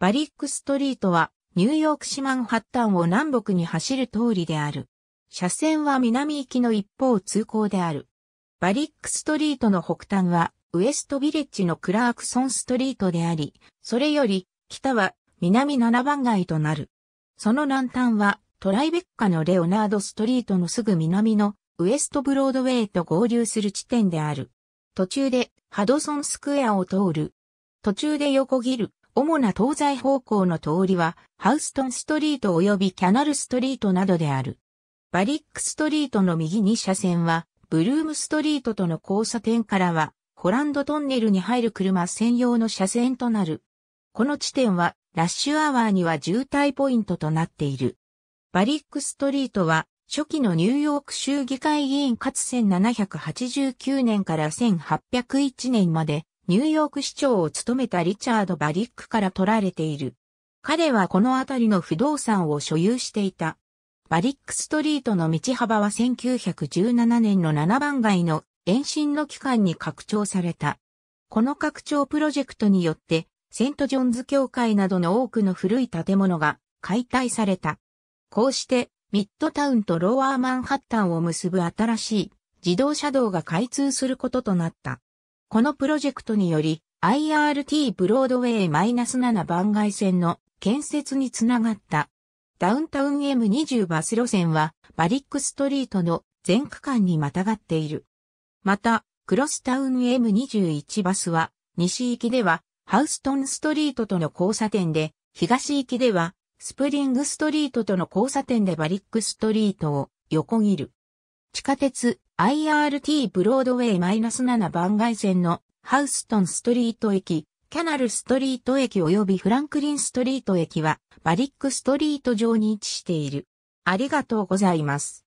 バリックストリートはニューヨーク市マンハッタンを南北に走る通りである。車線は南行きの一方通行である。バリックストリートの北端はウエストビレッジのクラークソンストリートであり、それより北は南七番街となる。その南端はトライベッカのレオナードストリートのすぐ南のウエストブロードウェイと合流する地点である。途中でハドソンスクエアを通る。途中で横切る。主な東西方向の通りは、ハウストンストリート及びキャナルストリートなどである。バリックストリートの右2車線は、ブルームストリートとの交差点からは、ホランドトンネルに入る車専用の車線となる。この地点は、ラッシュアワーには渋滞ポイントとなっている。バリックストリートは、初期のニューヨーク州議会議員かつ1789年から1801年までニューヨーク市長を務めたリチャード・バリックから取られている。彼はこの辺りの不動産を所有していた。バリックストリートの道幅は1917年の7番街の延伸の期間に拡張された。この拡張プロジェクトによって、セントジョンズ教会などの多くの古い建物が解体された。こうして、ミッドタウンとローアーマンハッタンを結ぶ新しい自動車道が開通することとなった。このプロジェクトにより IRT ブロードウェイ -7 番外線の建設につながった。ダウンタウン M20 バス路線はバリックストリートの全区間にまたがっている。また、クロスタウン M21 バスは西行きではハウストンストリートとの交差点で、東行きではスプリングストリートとの交差点でバリックストリートを横切る。地下鉄 IRT ブロードウェイ -7 番外線のハウストンストリート駅、キャナルストリート駅及びフランクリンストリート駅はバリックストリート上に位置している。ありがとうございます。